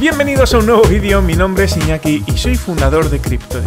bienvenidos a un nuevo vídeo, mi nombre es Iñaki y soy fundador de Crypto.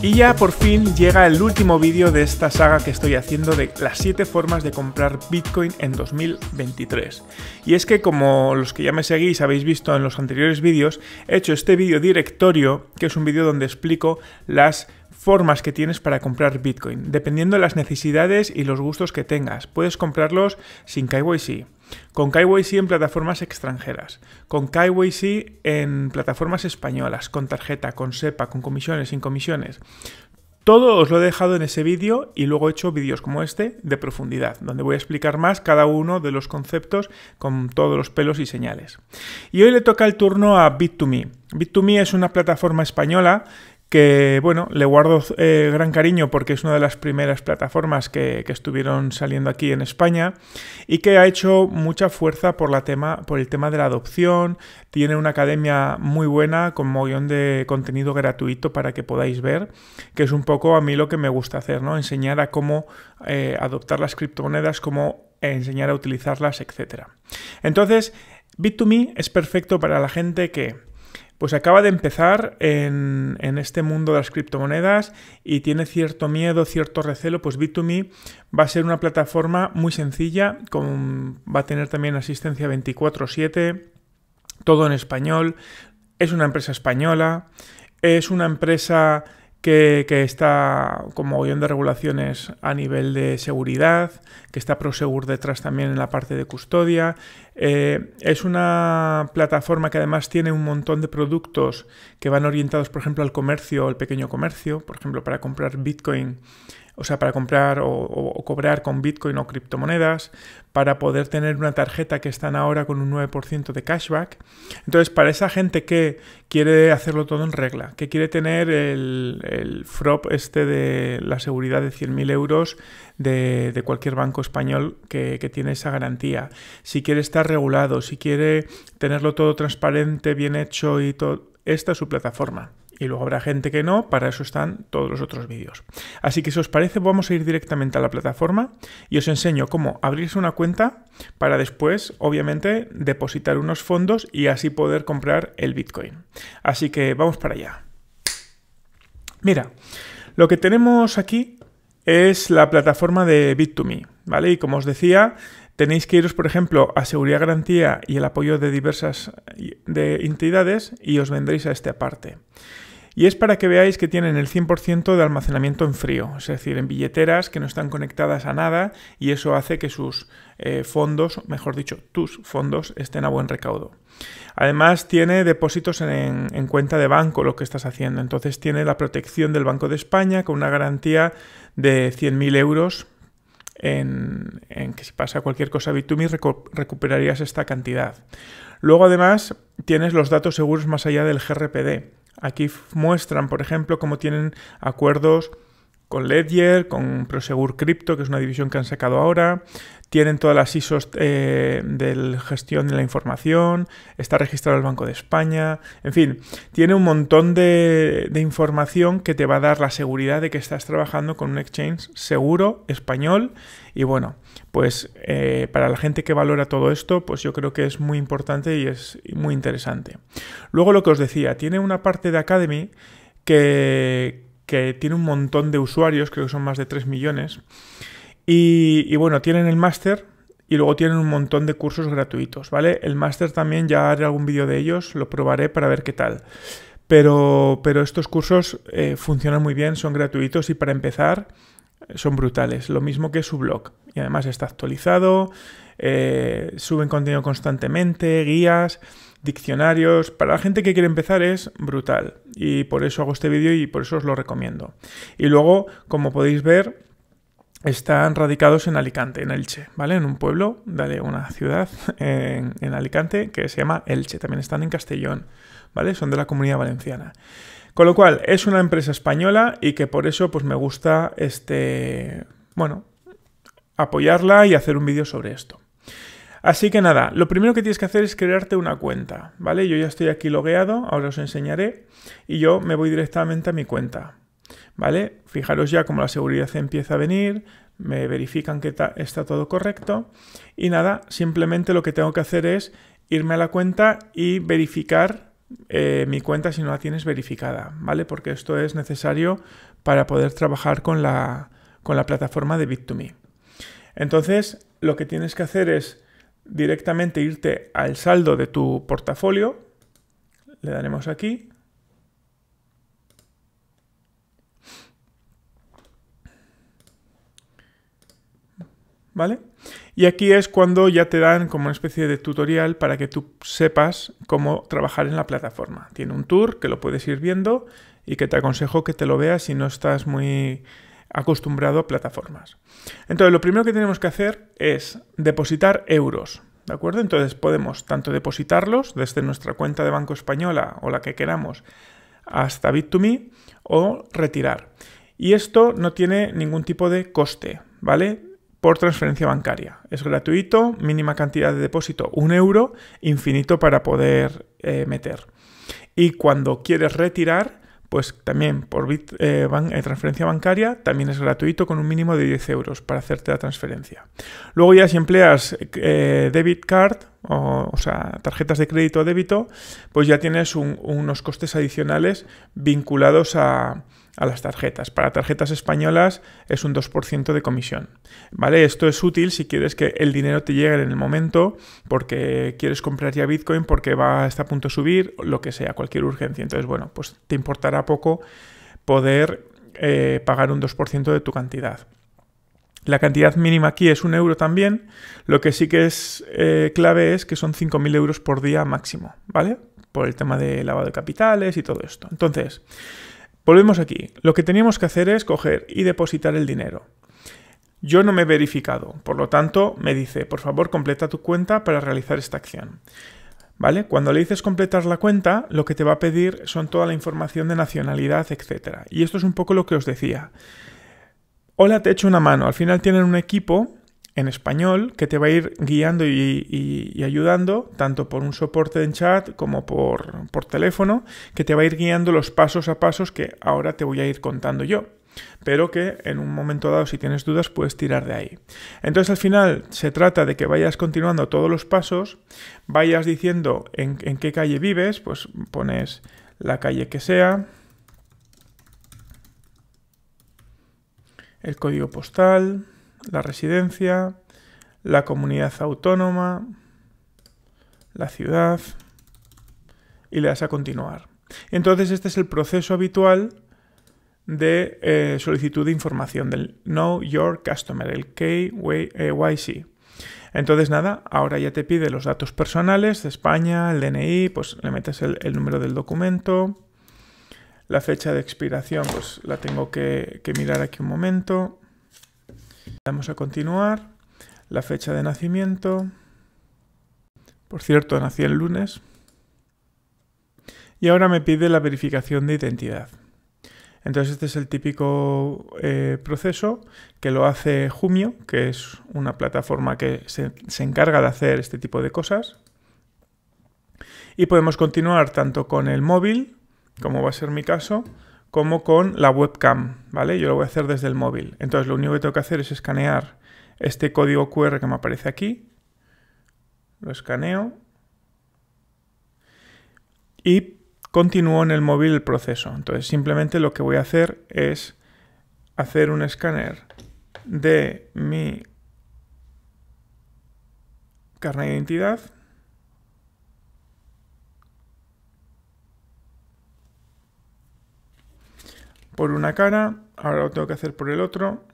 Y ya por fin llega el último vídeo de esta saga que estoy haciendo de las 7 formas de comprar Bitcoin en 2023. Y es que como los que ya me seguís habéis visto en los anteriores vídeos, he hecho este vídeo directorio, que es un vídeo donde explico las formas que tienes para comprar Bitcoin, dependiendo de las necesidades y los gustos que tengas. Puedes comprarlos sin KYC, con KYC en plataformas extranjeras, con KYC en plataformas españolas, con tarjeta, con SEPA, con comisiones, sin comisiones. Todo os lo he dejado en ese vídeo y luego he hecho vídeos como este de profundidad, donde voy a explicar más cada uno de los conceptos con todos los pelos y señales. Y hoy le toca el turno a Bit2Me. Bit2Me es una plataforma española que bueno, le guardo eh, gran cariño porque es una de las primeras plataformas que, estuvieron saliendo aquí en España y que ha hecho mucha fuerza por, la tema, por el tema de la adopción. Tiene una academia muy buena con mogollón de contenido gratuito para que podáis ver, que es un poco a mí lo que me gusta hacer, ¿no? Enseñar a cómo eh, adoptar las criptomonedas, cómo enseñar a utilizarlas, etc. Entonces, Bit2Me es perfecto para la gente que pues acaba de empezar en, este mundo de las criptomonedas y tiene cierto miedo, cierto recelo, pues b 2 me va a ser una plataforma muy sencilla, con, va a tener también asistencia 24/7, todo en español, es una empresa española, es una empresa que, está con mogollón de regulaciones a nivel de seguridad, que está Prosegur detrás también en la parte de custodia. Eh, es una plataforma que además tiene un montón de productos que van orientados, por ejemplo, al comercio, al pequeño comercio, por ejemplo, para comprar Bitcoin o sea, para comprar o, cobrar con Bitcoin o criptomonedas, para poder tener una tarjeta que están ahora con un 9% de cashback. Entonces, para esa gente que quiere hacerlo todo en regla, que quiere tener el, el FROP este de la seguridad de 100.000 euros de, cualquier banco español que, que tiene esa garantía, si quiere estar regulado, si quiere tenerlo todo transparente, bien hecho y todo, esta es su plataforma y luego habrá gente que no, para eso están todos los otros vídeos. Así que si os parece vamos a ir directamente a la plataforma y os enseño cómo abrirse una cuenta para después obviamente depositar unos fondos y así poder comprar el Bitcoin. Así que vamos para allá. Mira, lo que tenemos aquí es la plataforma de Bit2Me, ¿vale? Y como os decía, Tenéis que iros, por ejemplo, a Seguridad Garantía y el apoyo de diversas de entidades y os vendréis a esta aparte. Y es para que veáis que tienen el 100% de almacenamiento en frío, es decir, en billeteras que no están conectadas a nada y eso hace que sus eh, fondos, mejor dicho, tus fondos estén a buen recaudo. Además tiene depósitos en, en, cuenta de banco lo que estás haciendo, entonces tiene la protección del Banco de España con una garantía de 100.000 euros en, que si pasa cualquier cosa Bitumi recuperarías esta cantidad. Luego además tienes los datos seguros más allá del GRPD. Aquí muestran, por ejemplo, cómo tienen acuerdos con Ledger, con Prosegur Crypto, que es una división que han sacado ahora. Tienen todas las ISOs eh, de gestión de la información, está registrado el Banco de España, en fin, tiene un montón de, información que te va a dar la seguridad de que estás trabajando con un exchange seguro, español, y bueno, pues eh, para la gente que valora todo esto, pues yo creo que es muy importante y es muy interesante. Luego lo que os decía, tiene una parte de Academy que, que tiene un montón de usuarios, creo que son más de 3 millones. Y, bueno, tienen el máster y luego tienen un montón de cursos gratuitos, ¿vale? El máster también ya haré algún vídeo de ellos, lo probaré para ver qué tal. Pero, pero estos cursos eh, funcionan muy bien, son gratuitos y para empezar son brutales, lo mismo que su blog. Y además está actualizado, eh, suben contenido constantemente, guías diccionarios, para la gente que quiere empezar es brutal. Y por eso hago este vídeo y por eso os lo recomiendo. Y luego, como podéis ver, están radicados en Alicante, en Elche, ¿vale? En un pueblo, dale, una ciudad en, Alicante que se llama Elche. También están en Castellón, ¿vale? Son de la comunidad valenciana. Con lo cual, es una empresa española y que por eso, pues me gusta, este, bueno, apoyarla y hacer un vídeo sobre esto. Así que nada, lo primero que tienes que hacer es crearte una cuenta, ¿vale? Yo ya estoy aquí logueado, ahora os enseñaré, y yo me voy directamente a mi cuenta, ¿vale? Fijaros ya cómo la seguridad empieza a venir, me verifican que está todo correcto, y nada, simplemente lo que tengo que hacer es irme a la cuenta y verificar eh, mi cuenta si no la tienes verificada, ¿vale? Porque esto es necesario para poder trabajar con la, con la plataforma de Bit2Me. Entonces, lo que tienes que hacer es directamente irte al saldo de tu portafolio. Le daremos aquí. ¿Vale? Y aquí es cuando ya te dan como una especie de tutorial para que tú sepas cómo trabajar en la plataforma. Tiene un tour que lo puedes ir viendo y que te aconsejo que te lo veas si no estás muy acostumbrado a plataformas. Entonces, lo primero que tenemos que hacer es depositar euros. ¿De acuerdo? Entonces podemos tanto depositarlos desde nuestra cuenta de Banco Española o la que queramos hasta Bit2Me o retirar. Y esto no tiene ningún tipo de coste, ¿vale? Por transferencia bancaria. Es gratuito, mínima cantidad de depósito, un euro, infinito para poder eh, meter. Y cuando quieres retirar, pues también por bit, eh, eh, transferencia bancaria también es gratuito con un mínimo de 10 euros para hacerte la transferencia. Luego ya si empleas eh, debit card, o, sea, tarjetas de crédito o débito, pues ya tienes unos costes adicionales vinculados a, a las tarjetas. Para tarjetas españolas es un 2% de comisión. ¿Vale? Esto es útil si quieres que el dinero te llegue en el momento, porque quieres comprar ya Bitcoin, porque va estar a punto de subir, lo que sea, cualquier urgencia. Entonces, bueno, pues te importará poco poder eh, pagar un 2% de tu cantidad. La cantidad mínima aquí es un euro también. Lo que sí que es eh, clave es que son 5.000 euros por día máximo, ¿vale? Por el tema de lavado de capitales y todo esto. Entonces, Volvemos aquí. Lo que teníamos que hacer es coger y depositar el dinero. Yo no me he verificado, por lo tanto me dice, por favor completa tu cuenta para realizar esta acción. ¿Vale? Cuando le dices completar la cuenta, lo que te va a pedir son toda la información de nacionalidad, etc. Y esto es un poco lo que os decía. Hola, te echo una mano. Al final tienen un equipo en español que te va a ir guiando y, ayudando, tanto por un soporte en chat como por, teléfono, que te va a ir guiando los pasos a pasos que ahora te voy a ir contando yo. Pero que en un momento dado, si tienes dudas, puedes tirar de ahí. Entonces al final se trata de que vayas continuando todos los pasos, vayas diciendo en qué calle vives, pues pones la calle que sea, el código postal, la residencia, la comunidad autónoma, la ciudad y le das a continuar. Entonces este es el proceso habitual de eh, solicitud de información del Know Your Customer, el KYC. Entonces nada, ahora ya te pide los datos personales de España, el DNI, pues le metes el, número del documento, la fecha de expiración, pues la tengo que mirar aquí un momento. Vamos a continuar. La fecha de nacimiento. Por cierto, nací el lunes. Y ahora me pide la verificación de identidad. Entonces este es el típico eh, proceso que lo hace Jumio, que es una plataforma que se, encarga de hacer este tipo de cosas. Y podemos continuar tanto con el móvil, como va a ser mi caso, como con la webcam, ¿vale? Yo lo voy a hacer desde el móvil. Entonces lo único que tengo que hacer es escanear este código QR que me aparece aquí. Lo escaneo. Y continúo en el móvil el proceso. Entonces simplemente lo que voy a hacer es hacer un escáner de mi carnet de identidad por una cara, ahora lo tengo que hacer por el otro.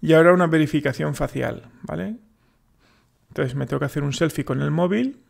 Y ahora una verificación facial, ¿vale? Entonces me tengo que hacer un selfie con el móvil.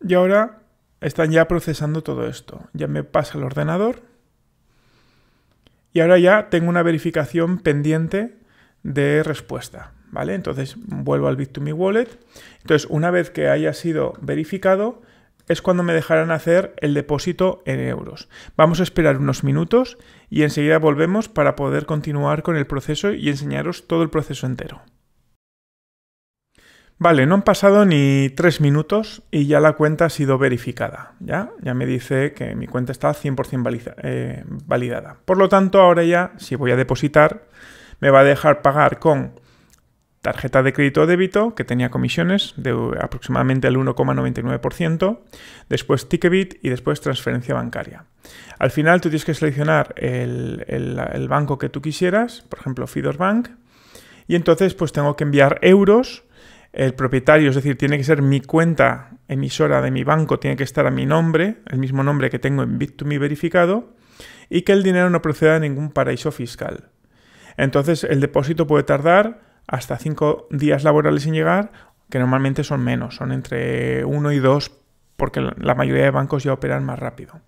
Y ahora están ya procesando todo esto. Ya me pasa el ordenador. Y ahora ya tengo una verificación pendiente de respuesta. ¿Vale? Entonces vuelvo al Bit2Me Wallet. Entonces, una vez que haya sido verificado, es cuando me dejarán hacer el depósito en euros. Vamos a esperar unos minutos y enseguida volvemos para poder continuar con el proceso y enseñaros todo el proceso entero. Vale, no han pasado ni tres minutos y ya la cuenta ha sido verificada. Ya, ya me dice que mi cuenta está 100% eh, validada. Por lo tanto, ahora ya, si voy a depositar, me va a dejar pagar con tarjeta de crédito o débito, que tenía comisiones de aproximadamente el 1,99%, después Ticketbit y después transferencia bancaria. Al final tú tienes que seleccionar el, banco que tú quisieras, por ejemplo Fidor Bank, y entonces pues tengo que enviar euros el propietario, es decir, tiene que ser mi cuenta emisora de mi banco, tiene que estar a mi nombre, el mismo nombre que tengo en bit 2 verificado, y que el dinero no proceda de ningún paraíso fiscal. Entonces el depósito puede tardar hasta cinco días laborales en llegar, que normalmente son menos, son entre uno y dos, porque la mayoría de bancos ya operan más rápido.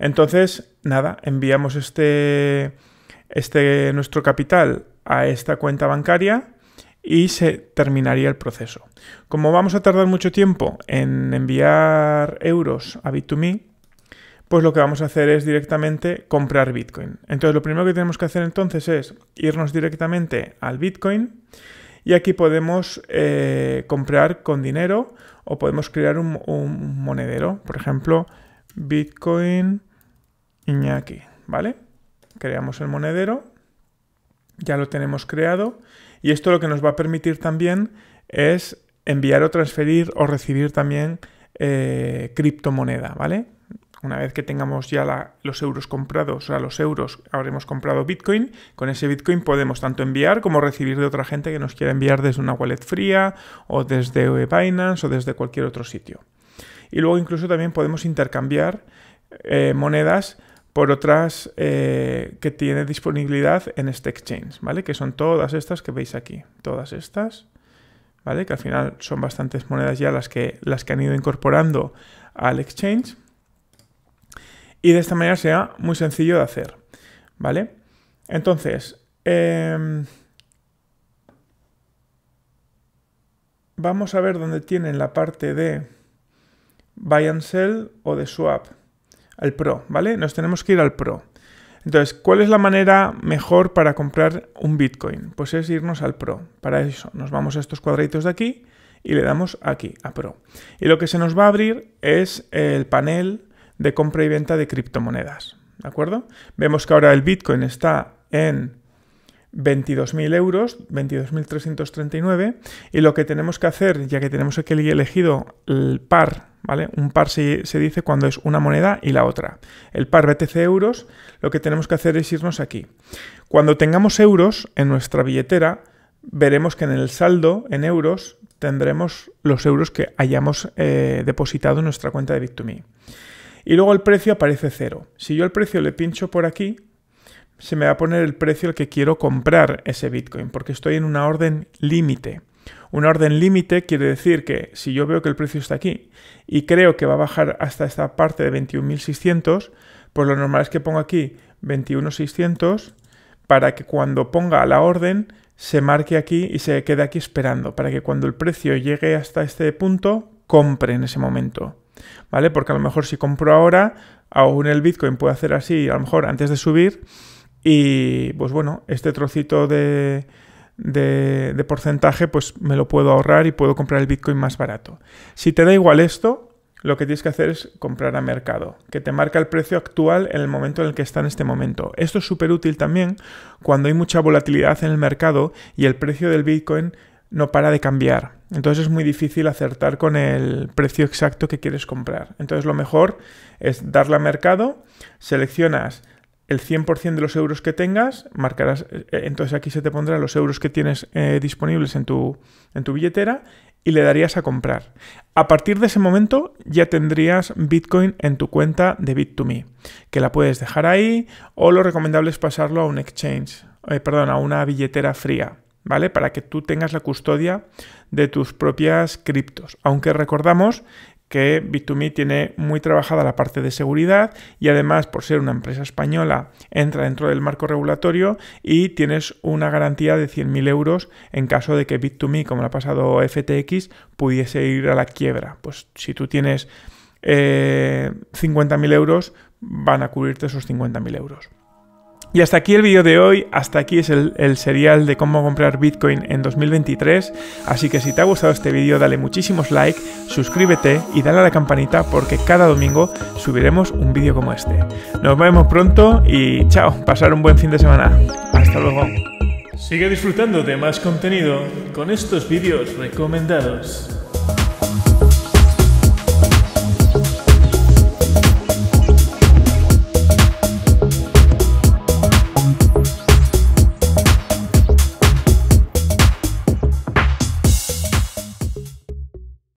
Entonces, nada, enviamos este, este, nuestro capital a esta cuenta bancaria y se terminaría el proceso. Como vamos a tardar mucho tiempo en enviar euros a Bit2Me, pues lo que vamos a hacer es directamente comprar Bitcoin. Entonces lo primero que tenemos que hacer entonces es irnos directamente al Bitcoin y aquí podemos eh, comprar con dinero o podemos crear un, un monedero. Por ejemplo, Bitcoin Iñaki, ¿vale? Creamos el monedero, ya lo tenemos creado y esto lo que nos va a permitir también es enviar o transferir o recibir también eh, criptomoneda, ¿vale? Una vez que tengamos ya los euros comprados, o sea, los euros habremos comprado Bitcoin, con ese Bitcoin podemos tanto enviar como recibir de otra gente que nos quiera enviar desde una wallet fría o desde eh, Binance o desde cualquier otro sitio. Y luego incluso también podemos intercambiar eh, monedas por otras eh, que tiene disponibilidad en este exchange, ¿vale? Que son todas estas que veis aquí, todas estas, ¿vale? Que al final son bastantes monedas ya las que, las que han ido incorporando al exchange. Y de esta manera sea muy sencillo de hacer, ¿vale? Entonces, em, vamos a ver dónde tienen la parte de buy and sell o de swap al Pro, ¿vale? Nos tenemos que ir al Pro. Entonces, ¿cuál es la manera mejor para comprar un Bitcoin? Pues es irnos al Pro. Para eso nos vamos a estos cuadraditos de aquí y le damos aquí, a Pro. Y lo que se nos va a abrir es el panel de compra y venta de criptomonedas. ¿De acuerdo? Vemos que ahora el Bitcoin está en 22.000 euros, 22.339, y lo que tenemos que hacer, ya que tenemos aquí elegido el par un par se, dice cuando es una moneda y la otra. El par BTC euros, lo que tenemos que hacer es irnos aquí. Cuando tengamos euros en nuestra billetera, veremos que en el saldo, en euros, tendremos los euros que hayamos eh, depositado en nuestra cuenta de Bit2Me. Y luego el precio aparece cero. Si yo el precio le pincho por aquí, se me va a poner el precio al que quiero comprar ese Bitcoin, porque estoy en una orden límite. Una orden límite quiere decir que si yo veo que el precio está aquí y creo que va a bajar hasta esta parte de 21.600, pues lo normal es que ponga aquí 21.600 para que cuando ponga la orden se marque aquí y se quede aquí esperando, para que cuando el precio llegue hasta este punto, compre en ese momento. ¿Vale? Porque a lo mejor si compro ahora, aún el Bitcoin puede hacer así, a lo mejor antes de subir, y pues bueno, este trocito de, de, porcentaje, pues me lo puedo ahorrar y puedo comprar el Bitcoin más barato. Si te da igual esto, lo que tienes que hacer es comprar a mercado, que te marca el precio actual en el momento en el que está en este momento. Esto es súper útil también cuando hay mucha volatilidad en el mercado y el precio del Bitcoin no para de cambiar. Entonces es muy difícil acertar con el precio exacto que quieres comprar. Entonces lo mejor es darle a mercado, seleccionas el 100% de los euros que tengas, marcarás, eh, eh, entonces aquí se te pondrá los euros que tienes eh, disponibles en tu, en tu billetera y le darías a comprar. A partir de ese momento ya tendrías Bitcoin en tu cuenta de Bit2Me, que la puedes dejar ahí o lo recomendable es pasarlo a un exchange, perdón, a una billetera fría. ¿vale? Para que tú tengas la custodia de tus propias criptos. Aunque recordamos que Bit2Me tiene muy trabajada la parte de seguridad y además por ser una empresa española entra dentro del marco regulatorio y tienes una garantía de 100.000 euros en caso de que Bit2Me, como lo ha pasado FTX, pudiese ir a la quiebra. Pues si tú tienes 50.000 eh, euros, van a cubrirte esos 50.000 euros. Y hasta aquí el vídeo de hoy, hasta aquí es el, serial de cómo comprar Bitcoin en 2023, así que si te ha gustado este vídeo dale muchísimos like, suscríbete y dale a la campanita porque cada domingo subiremos un vídeo como este. Nos vemos pronto y chao, pasar un buen fin de semana. Hasta luego. Sigue disfrutando de más contenido con estos vídeos recomendados.